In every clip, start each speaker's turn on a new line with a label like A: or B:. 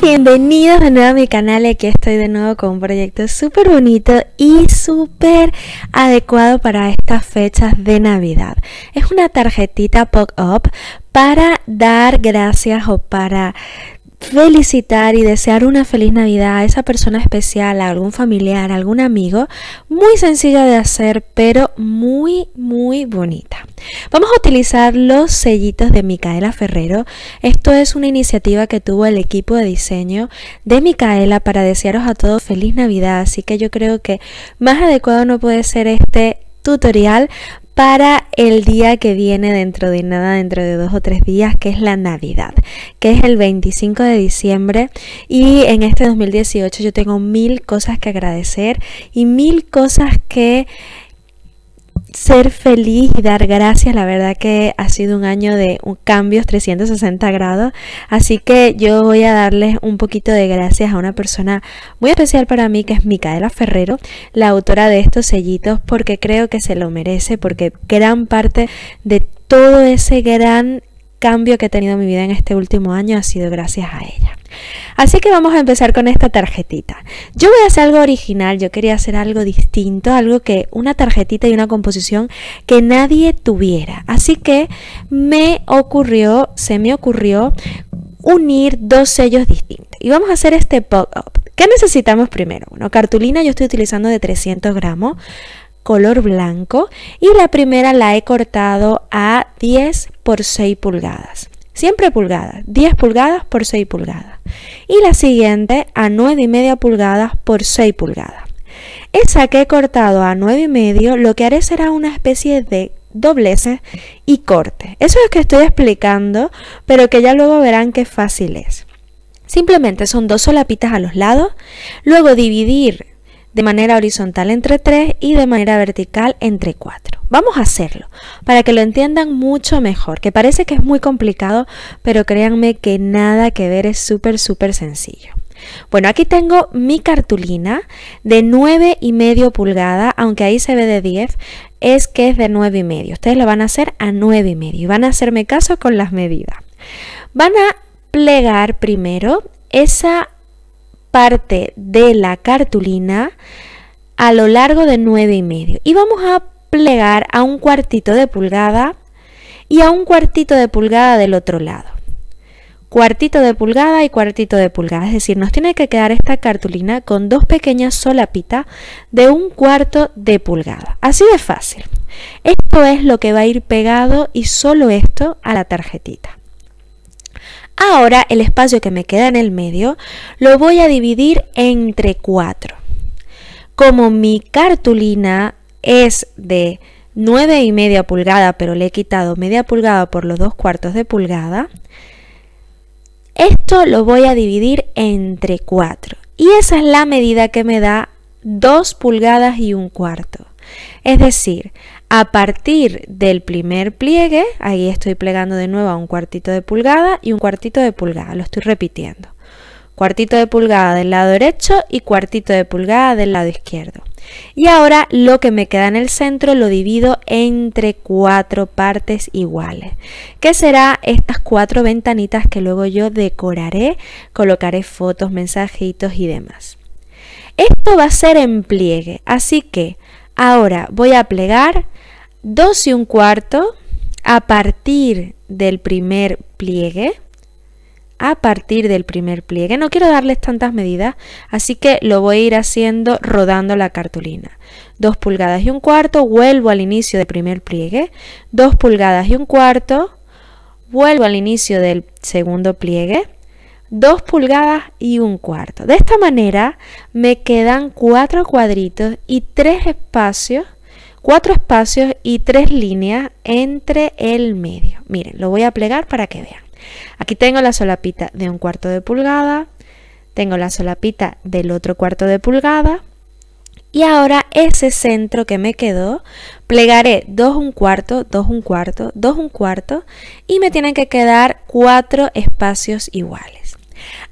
A: bienvenidos de nuevo a mi canal aquí estoy de nuevo con un proyecto súper bonito y súper adecuado para estas fechas de Navidad. Es una tarjetita pop-up para dar gracias o para felicitar y desear una feliz Navidad a esa persona especial, a algún familiar, a algún amigo. Muy sencilla de hacer, pero muy, muy bonita. Vamos a utilizar los sellitos de Micaela Ferrero. Esto es una iniciativa que tuvo el equipo de diseño de Micaela para desearos a todos feliz Navidad. Así que yo creo que más adecuado no puede ser este tutorial para el día que viene dentro de nada, dentro de dos o tres días, que es la Navidad, que es el 25 de diciembre. Y en este 2018 yo tengo mil cosas que agradecer y mil cosas que ser feliz y dar gracias. La verdad que ha sido un año de cambios 360 grados. Así que yo voy a darles un poquito de gracias a una persona muy especial para mí que es Micaela Ferrero, la autora de estos sellitos, porque creo que se lo merece, porque gran parte de todo ese gran cambio que he tenido en mi vida en este último año ha sido gracias a ella. Así que vamos a empezar con esta tarjetita. Yo voy a hacer algo original, yo quería hacer algo distinto, algo que una tarjetita y una composición que nadie tuviera. Así que me ocurrió, se me ocurrió unir dos sellos distintos. Y vamos a hacer este pop-up. ¿Qué necesitamos primero? Bueno, cartulina yo estoy utilizando de 300 gramos color blanco y la primera la he cortado a 10 por 6 pulgadas. Siempre pulgadas, 10 pulgadas por 6 pulgadas. Y la siguiente a 9 y media pulgadas por 6 pulgadas. Esa que he cortado a 9 y medio, lo que haré será una especie de dobleces y corte. Eso es que estoy explicando, pero que ya luego verán qué fácil es. Simplemente son dos solapitas a los lados, luego dividir de manera horizontal entre 3 y de manera vertical entre 4. Vamos a hacerlo para que lo entiendan mucho mejor, que parece que es muy complicado, pero créanme que nada que ver, es súper, súper sencillo. Bueno, aquí tengo mi cartulina de 9 y medio pulgada, aunque ahí se ve de 10, es que es de 9 y medio. Ustedes lo van a hacer a 9 y medio y van a hacerme caso con las medidas. Van a plegar primero esa parte de la cartulina a lo largo de 9 y medio y vamos a plegar a un cuartito de pulgada y a un cuartito de pulgada del otro lado cuartito de pulgada y cuartito de pulgada. Es decir, nos tiene que quedar esta cartulina con dos pequeñas solapitas de un cuarto de pulgada. Así de fácil. Esto es lo que va a ir pegado y solo esto a la tarjetita. Ahora el espacio que me queda en el medio lo voy a dividir entre 4. Como mi cartulina es de 9 y media pulgada, pero le he quitado media pulgada por los dos cuartos de pulgada, esto lo voy a dividir entre 4. Y esa es la medida que me da 2 pulgadas y un cuarto. Es decir, a partir del primer pliegue, ahí estoy plegando de nuevo a un cuartito de pulgada y un cuartito de pulgada, lo estoy repitiendo. Cuartito de pulgada del lado derecho y cuartito de pulgada del lado izquierdo. Y ahora lo que me queda en el centro lo divido entre cuatro partes iguales, que será estas cuatro ventanitas que luego yo decoraré, colocaré fotos, mensajitos y demás. Esto va a ser en pliegue, así que ahora voy a plegar Dos y un cuarto a partir del primer pliegue. A partir del primer pliegue. No quiero darles tantas medidas, así que lo voy a ir haciendo rodando la cartulina. 2 pulgadas y un cuarto, vuelvo al inicio del primer pliegue. 2 pulgadas y un cuarto, vuelvo al inicio del segundo pliegue. 2 pulgadas y un cuarto. De esta manera me quedan cuatro cuadritos y tres espacios cuatro espacios y tres líneas entre el medio. Miren, lo voy a plegar para que vean. Aquí tengo la solapita de un cuarto de pulgada, tengo la solapita del otro cuarto de pulgada y ahora ese centro que me quedó plegaré 2 un cuarto, 2 un cuarto, 2 un cuarto y me tienen que quedar cuatro espacios iguales.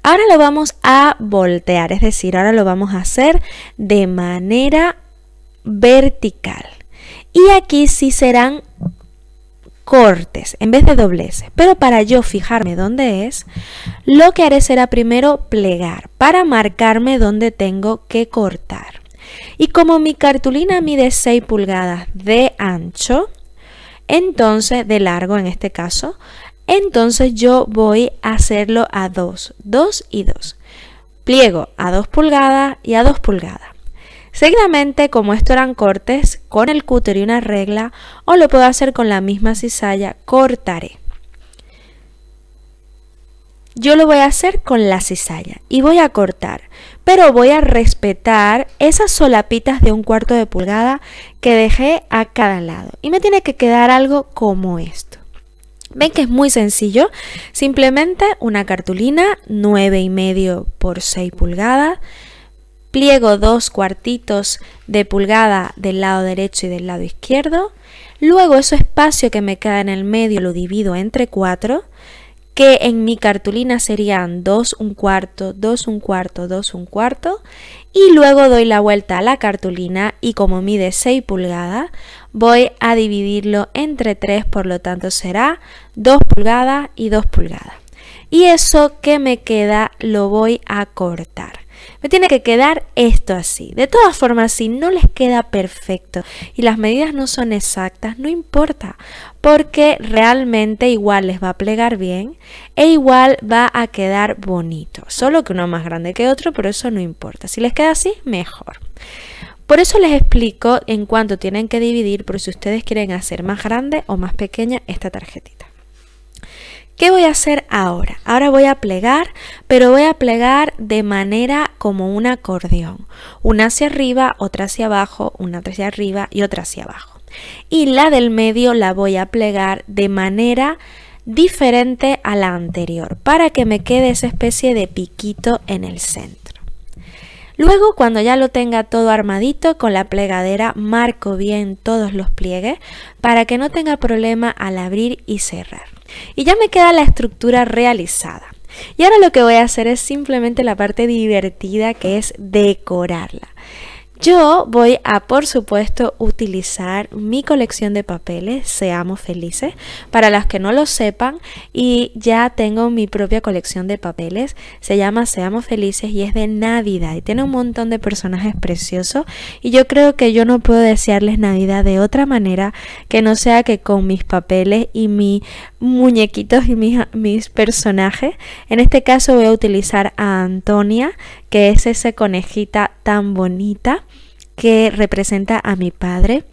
A: Ahora lo vamos a voltear, es decir, ahora lo vamos a hacer de manera vertical. Y aquí sí serán cortes en vez de dobleces. Pero para yo fijarme dónde es, lo que haré será primero plegar para marcarme dónde tengo que cortar. Y como mi cartulina mide 6 pulgadas de ancho, entonces de largo en este caso, entonces yo voy a hacerlo a 2, 2 y 2. Pliego a 2 pulgadas y a 2 pulgadas. Seguidamente, como esto eran cortes, con el cúter y una regla, o lo puedo hacer con la misma cizalla, cortaré. Yo lo voy a hacer con la cizalla y voy a cortar, pero voy a respetar esas solapitas de un cuarto de pulgada que dejé a cada lado. Y me tiene que quedar algo como esto. Ven que es muy sencillo, simplemente una cartulina medio por 6 pulgadas, pliego dos cuartitos de pulgada del lado derecho y del lado izquierdo, luego ese espacio que me queda en el medio lo divido entre 4 que en mi cartulina serían 2 1 cuarto, 2 1 cuarto, 2 1 cuarto, y luego doy la vuelta a la cartulina y como mide 6 pulgadas, voy a dividirlo entre 3, por lo tanto será 2 pulgadas y 2 pulgadas. Y eso que me queda lo voy a cortar. Me tiene que quedar esto así. De todas formas, si no les queda perfecto y las medidas no son exactas, no importa, porque realmente igual les va a plegar bien e igual va a quedar bonito. Solo que uno más grande que otro, por eso no importa. Si les queda así, mejor. Por eso les explico en cuánto tienen que dividir por si ustedes quieren hacer más grande o más pequeña esta tarjetita. ¿Qué voy a hacer ahora? Ahora voy a plegar, pero voy a plegar de manera como un acordeón. Una hacia arriba, otra hacia abajo, una hacia arriba y otra hacia abajo. Y la del medio la voy a plegar de manera diferente a la anterior para que me quede esa especie de piquito en el centro. Luego cuando ya lo tenga todo armadito con la plegadera marco bien todos los pliegues para que no tenga problema al abrir y cerrar. Y ya me queda la estructura realizada. Y ahora lo que voy a hacer es simplemente la parte divertida que es decorarla. Yo voy a, por supuesto, utilizar mi colección de papeles, Seamos Felices, para las que no lo sepan, y ya tengo mi propia colección de papeles, se llama Seamos Felices y es de Navidad, y tiene un montón de personajes preciosos, y yo creo que yo no puedo desearles Navidad de otra manera que no sea que con mis papeles y mis muñequitos y mis, mis personajes, en este caso voy a utilizar a Antonia, que es esa conejita tan bonita que representa a mi padre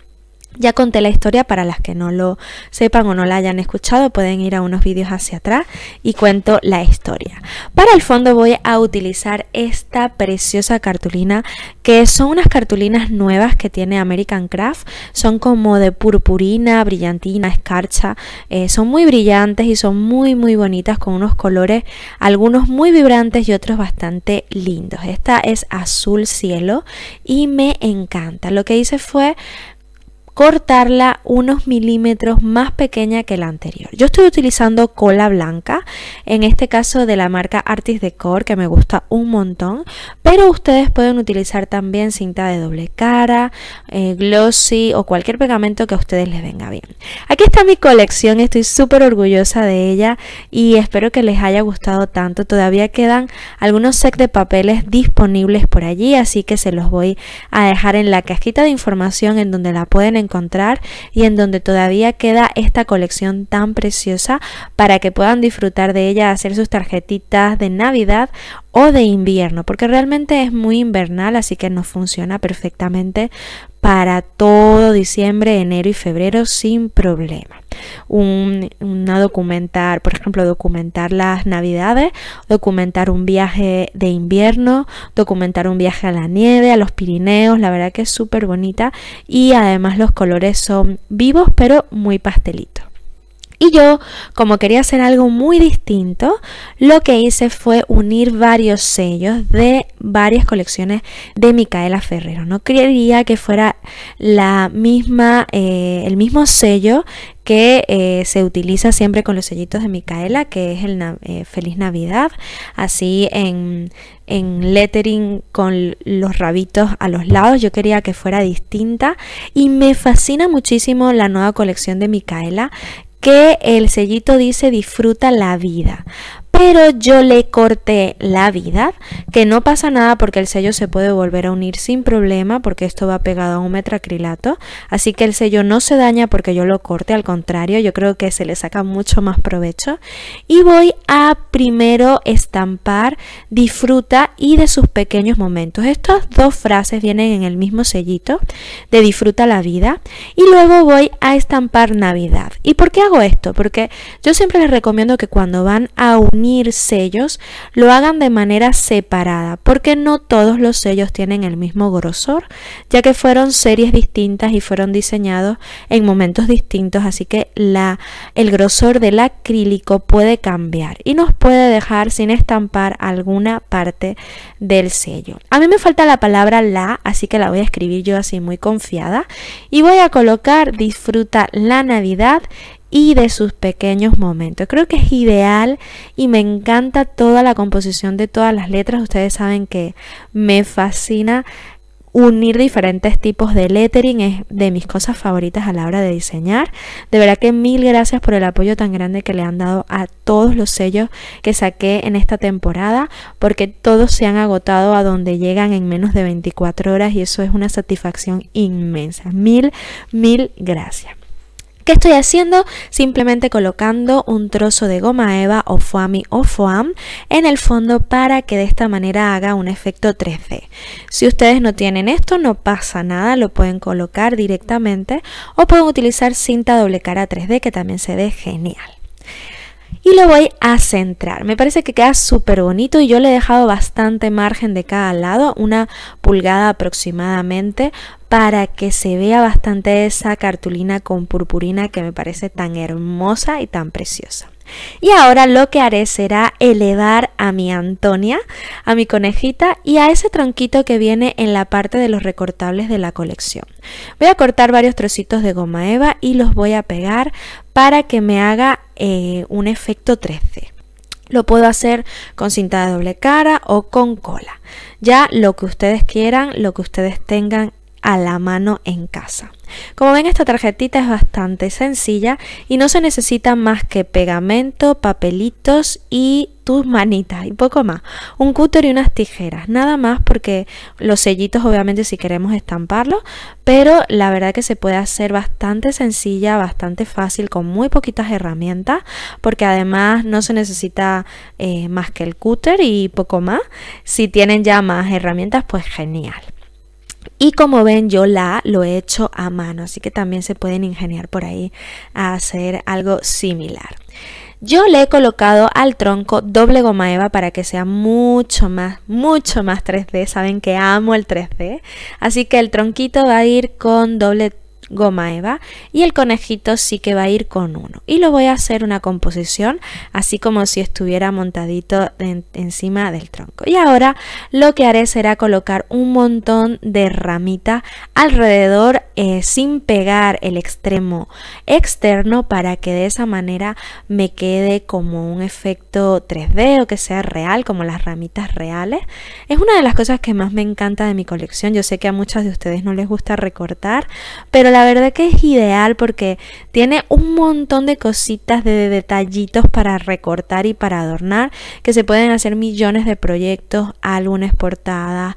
A: ya conté la historia para las que no lo sepan o no la hayan escuchado, pueden ir a unos vídeos hacia atrás y cuento la historia. Para el fondo voy a utilizar esta preciosa cartulina que son unas cartulinas nuevas que tiene American Craft, son como de purpurina, brillantina, escarcha, eh, son muy brillantes y son muy muy bonitas con unos colores, algunos muy vibrantes y otros bastante lindos. Esta es azul cielo y me encanta. Lo que hice fue cortarla unos milímetros más pequeña que la anterior. Yo estoy utilizando cola blanca, en este caso de la marca Artis Decor, que me gusta un montón, pero ustedes pueden utilizar también cinta de doble cara, eh, glossy o cualquier pegamento que a ustedes les venga bien. Aquí está mi colección, estoy súper orgullosa de ella y espero que les haya gustado tanto. Todavía quedan algunos sets de papeles disponibles por allí, así que se los voy a dejar en la cajita de información en donde la pueden encontrar encontrar y en donde todavía queda esta colección tan preciosa para que puedan disfrutar de ella, hacer sus tarjetitas de Navidad o de invierno, porque realmente es muy invernal, así que nos funciona perfectamente para todo diciembre, enero y febrero sin problema. una documentar, por ejemplo, documentar las navidades, documentar un viaje de invierno, documentar un viaje a la nieve, a los Pirineos, la verdad que es súper bonita y además los colores son vivos pero muy pastelitos. Y yo, como quería hacer algo muy distinto, lo que hice fue unir varios sellos de varias colecciones de Micaela Ferrero. No quería que fuera la misma, eh, el mismo sello que eh, se utiliza siempre con los sellitos de Micaela, que es el eh, Feliz Navidad, así en lettering con los rabitos a los lados. Yo quería que fuera distinta y me fascina muchísimo la nueva colección de Micaela que el sellito dice disfruta la vida pero yo le corté la vida, que no pasa nada porque el sello se puede volver a unir sin problema porque esto va pegado a un metracrilato. así que el sello no se daña porque yo lo corte, al contrario, yo creo que se le saca mucho más provecho y voy a primero estampar disfruta y de sus pequeños momentos. Estas dos frases vienen en el mismo sellito de disfruta la vida y luego voy a estampar Navidad. ¿Y por qué hago esto? Porque yo siempre les recomiendo que cuando van a unir sellos lo hagan de manera separada, porque no todos los sellos tienen el mismo grosor, ya que fueron series distintas y fueron diseñados en momentos distintos, así que la, el grosor del acrílico puede cambiar y nos puede dejar sin estampar alguna parte del sello. A mí me falta la palabra la, así que la voy a escribir yo así muy confiada y voy a colocar disfruta la Navidad y de sus pequeños momentos. Creo que es ideal y me encanta toda la composición de todas las letras. Ustedes saben que me fascina unir diferentes tipos de lettering es de mis cosas favoritas a la hora de diseñar. De verdad que mil gracias por el apoyo tan grande que le han dado a todos los sellos que saqué en esta temporada, porque todos se han agotado a donde llegan en menos de 24 horas y eso es una satisfacción inmensa. Mil, mil gracias. ¿Qué estoy haciendo? Simplemente colocando un trozo de goma eva o foami o foam en el fondo para que de esta manera haga un efecto 3D. Si ustedes no tienen esto, no pasa nada, lo pueden colocar directamente o pueden utilizar cinta doble cara 3D que también se ve genial y lo voy a centrar. Me parece que queda súper bonito y yo le he dejado bastante margen de cada lado, una pulgada aproximadamente, para que se vea bastante esa cartulina con purpurina que me parece tan hermosa y tan preciosa. Y ahora lo que haré será elevar a mi Antonia, a mi conejita y a ese tronquito que viene en la parte de los recortables de la colección. Voy a cortar varios trocitos de goma eva y los voy a pegar para que me haga eh, un efecto 3 Lo puedo hacer con cinta de doble cara o con cola. Ya lo que ustedes quieran, lo que ustedes tengan a la mano en casa. Como ven esta tarjetita es bastante sencilla y no se necesita más que pegamento, papelitos y tus manitas y poco más. Un cúter y unas tijeras, nada más porque los sellitos obviamente si queremos estamparlos, pero la verdad que se puede hacer bastante sencilla, bastante fácil con muy poquitas herramientas porque además no se necesita eh, más que el cúter y poco más. Si tienen ya más herramientas pues genial. Y como ven, yo la lo he hecho a mano, así que también se pueden ingeniar por ahí a hacer algo similar. Yo le he colocado al tronco doble goma eva para que sea mucho más, mucho más 3D. Saben que amo el 3D. Así que el tronquito va a ir con doble goma eva y el conejito sí que va a ir con uno y lo voy a hacer una composición así como si estuviera montadito encima del tronco y ahora lo que haré será colocar un montón de ramita alrededor eh, sin pegar el extremo externo para que de esa manera me quede como un efecto 3D o que sea real como las ramitas reales es una de las cosas que más me encanta de mi colección yo sé que a muchas de ustedes no les gusta recortar pero la la verdad que es ideal porque tiene un montón de cositas, de detallitos para recortar y para adornar, que se pueden hacer millones de proyectos, álbumes, portadas,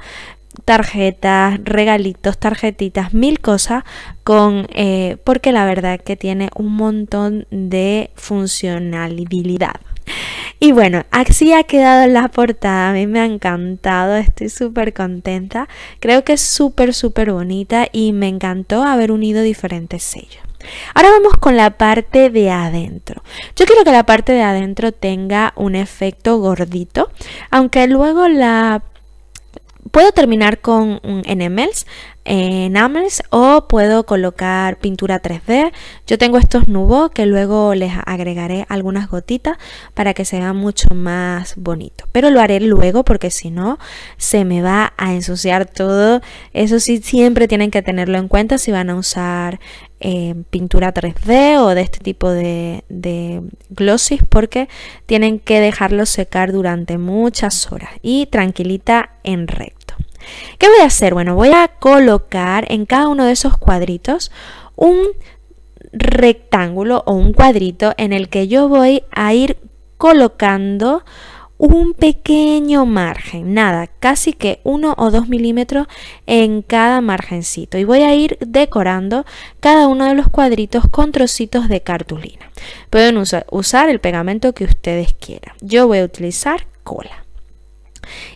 A: tarjetas, regalitos, tarjetitas, mil cosas con eh, porque la verdad que tiene un montón de funcionalidad. Y bueno, así ha quedado la portada. A mí me ha encantado, estoy súper contenta. Creo que es súper, súper bonita y me encantó haber unido diferentes sellos. Ahora vamos con la parte de adentro. Yo quiero que la parte de adentro tenga un efecto gordito, aunque luego la puedo terminar con un enemels, en o puedo colocar pintura 3D. Yo tengo estos nubos que luego les agregaré algunas gotitas para que se vea mucho más bonito. Pero lo haré luego porque si no se me va a ensuciar todo. Eso sí, siempre tienen que tenerlo en cuenta si van a usar eh, pintura 3D o de este tipo de, de porque tienen que dejarlo secar durante muchas horas y tranquilita en red ¿Qué voy a hacer? Bueno, voy a colocar en cada uno de esos cuadritos un rectángulo o un cuadrito en el que yo voy a ir colocando un pequeño margen, nada, casi que uno o dos milímetros en cada margencito y voy a ir decorando cada uno de los cuadritos con trocitos de cartulina. Pueden usar el pegamento que ustedes quieran. Yo voy a utilizar cola.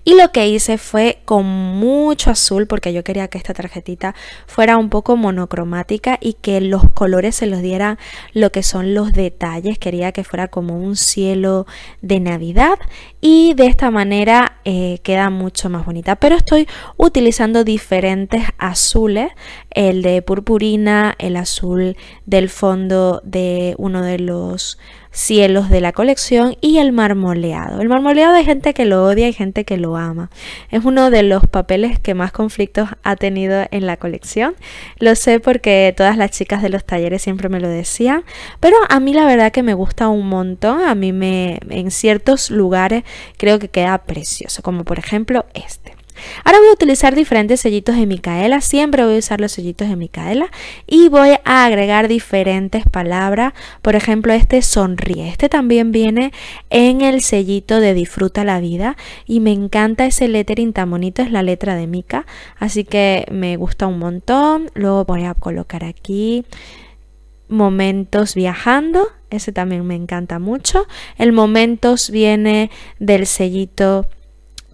A: Y lo que hice fue con mucho azul, porque yo quería que esta tarjetita fuera un poco monocromática y que los colores se los diera lo que son los detalles. Quería que fuera como un cielo de Navidad y de esta manera eh, queda mucho más bonita. Pero estoy utilizando diferentes azules, el de purpurina, el azul del fondo de uno de los cielos de la colección y el marmoleado. El marmoleado hay gente que lo odia y gente que lo ama. Es uno de los papeles que más conflictos ha tenido en la colección. Lo sé porque todas las chicas de los talleres siempre me lo decían, pero a mí la verdad que me gusta un montón. A mí me en ciertos lugares creo que queda precioso, como por ejemplo este. Ahora voy a utilizar diferentes sellitos de Micaela, siempre voy a usar los sellitos de Micaela y voy a agregar diferentes palabras, por ejemplo este sonríe, este también viene en el sellito de disfruta la vida y me encanta ese lettering tan bonito, es la letra de Mica, así que me gusta un montón, luego voy a colocar aquí momentos viajando, ese también me encanta mucho, el momentos viene del sellito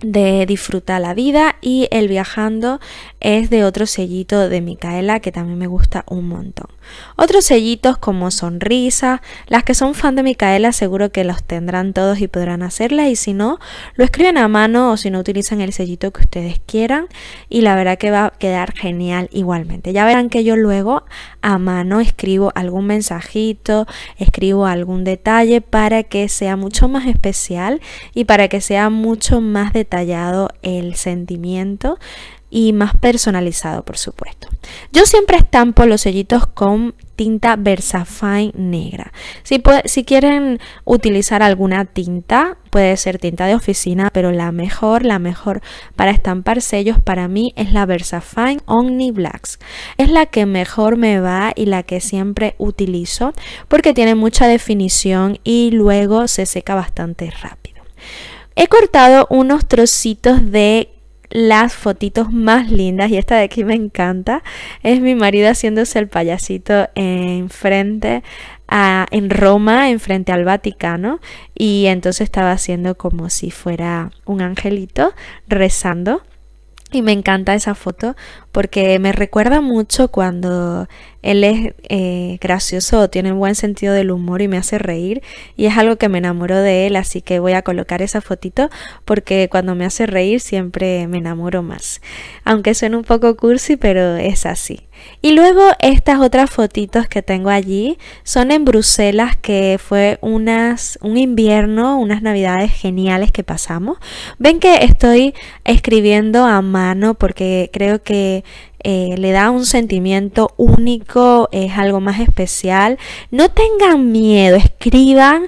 A: de disfrutar la vida y el viajando es de otro sellito de Micaela que también me gusta un montón. Otros sellitos como sonrisa las que son fan de Micaela seguro que los tendrán todos y podrán hacerla y si no, lo escriben a mano o si no utilizan el sellito que ustedes quieran y la verdad que va a quedar genial igualmente. Ya verán que yo luego a mano escribo algún mensajito, escribo algún detalle para que sea mucho más especial y para que sea mucho más detallado detallado el sentimiento y más personalizado, por supuesto. Yo siempre estampo los sellitos con tinta Versafine negra. Si, puede, si quieren utilizar alguna tinta, puede ser tinta de oficina, pero la mejor, la mejor para estampar sellos para mí es la Versafine Omni Blacks. Es la que mejor me va y la que siempre utilizo porque tiene mucha definición y luego se seca bastante rápido. He cortado unos trocitos de las fotitos más lindas y esta de aquí me encanta. Es mi marido haciéndose el payasito en frente a, en Roma, en frente al Vaticano y entonces estaba haciendo como si fuera un angelito rezando. Y me encanta esa foto porque me recuerda mucho cuando él es eh, gracioso, tiene un buen sentido del humor y me hace reír y es algo que me enamoró de él, así que voy a colocar esa fotito porque cuando me hace reír siempre me enamoro más. Aunque suene un poco cursi, pero es así. Y luego estas otras fotitos que tengo allí son en Bruselas, que fue un invierno, unas navidades geniales que pasamos. Ven que estoy escribiendo a mano porque creo que eh, le da un sentimiento único, es algo más especial. No tengan miedo, escriban,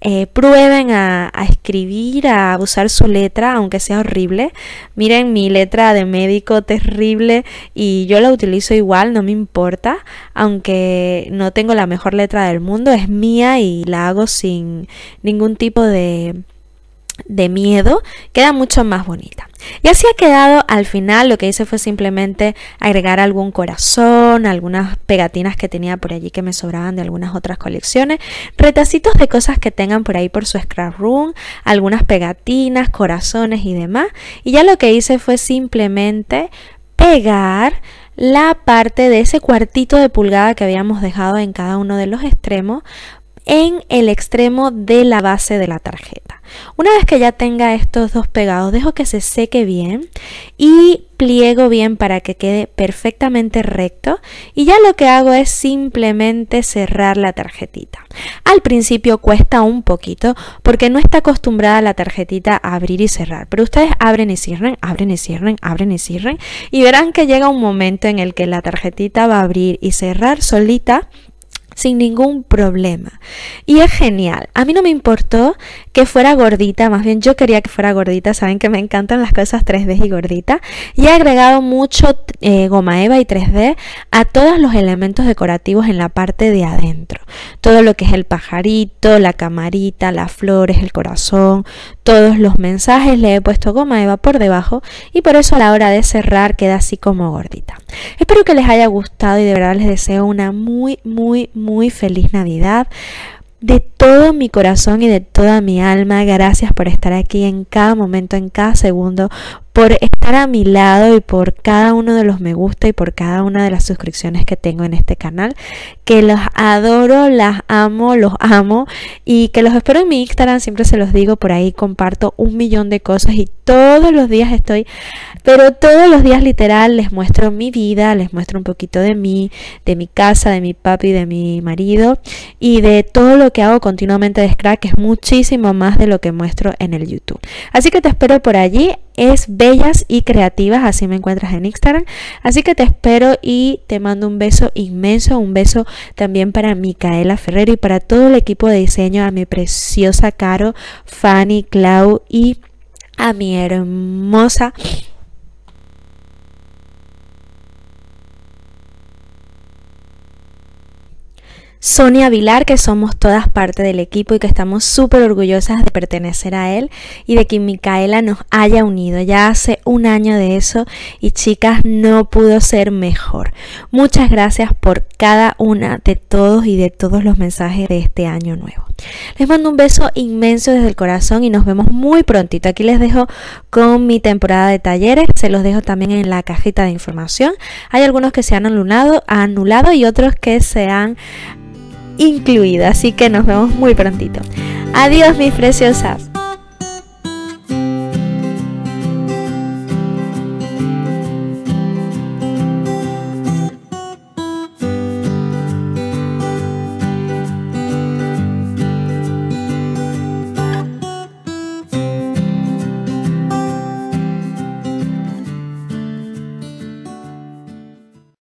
A: eh, prueben a, a, escribir, a usar su letra, aunque sea horrible. Miren mi letra de médico terrible y yo la utilizo igual, no me importa, aunque no tengo la mejor letra del mundo, es mía y la hago sin ningún tipo de de miedo queda mucho más bonita. Y así ha quedado al final, lo que hice fue simplemente agregar algún corazón, algunas pegatinas que tenía por allí que me sobraban de algunas otras colecciones, retacitos de cosas que tengan por ahí por su scrap room, algunas pegatinas, corazones y demás. Y ya lo que hice fue simplemente pegar la parte de ese cuartito de pulgada que habíamos dejado en cada uno de los extremos en el extremo de la base de la tarjeta. Una vez que ya tenga estos dos pegados, dejo que se seque bien y pliego bien para que quede perfectamente recto y ya lo que hago es simplemente cerrar la tarjetita. Al principio cuesta un poquito porque no está acostumbrada la tarjetita a abrir y cerrar, pero ustedes abren y cierren, abren y cierren, abren y cierren y verán que llega un momento en el que la tarjetita va a abrir y cerrar solita sin ningún problema. Y es genial. A mí no me importó que fuera gordita, más bien yo quería que fuera gordita, saben que me encantan las cosas 3D y gordita. Y he agregado mucho eh, goma eva y 3D a todos los elementos decorativos en la parte de adentro. Todo lo que es el pajarito, la camarita, las flores, el corazón, todos los mensajes le he puesto goma eva por debajo y por eso a la hora de cerrar queda así como gordita. Espero que les haya gustado y de verdad les deseo una muy, muy, muy muy feliz Navidad. De todo mi corazón y de toda mi alma, gracias por estar aquí en cada momento, en cada segundo, por estar a mi lado y por cada uno de los me gusta y por cada una de las suscripciones que tengo en este canal, que los adoro, las amo, los amo y que los espero en mi Instagram, siempre se los digo, por ahí comparto un millón de cosas y todos los días estoy, pero todos los días literal les muestro mi vida, les muestro un poquito de mí, de mi casa, de mi papi, de mi marido y de todo lo que hago continuamente de Scratch, que es muchísimo más de lo que muestro en el YouTube. Así que te espero por allí es Bellas y Creativas, así me encuentras en Instagram. Así que te espero y te mando un beso inmenso, un beso también para Micaela Ferrero y para todo el equipo de diseño, a mi preciosa Caro, Fanny, Clau y a mi hermosa Sonia Vilar, que somos todas parte del equipo y que estamos súper orgullosas de pertenecer a él y de que Micaela nos haya unido. Ya hace un año de eso y chicas, no pudo ser mejor. Muchas gracias por cada una de todos y de todos los mensajes de este año nuevo. Les mando un beso inmenso desde el corazón y nos vemos muy prontito. Aquí les dejo con mi temporada de talleres, se los dejo también en la cajita de información. Hay algunos que se han anulado, anulado y otros que se han incluido, así que nos vemos muy prontito. Adiós mis preciosas.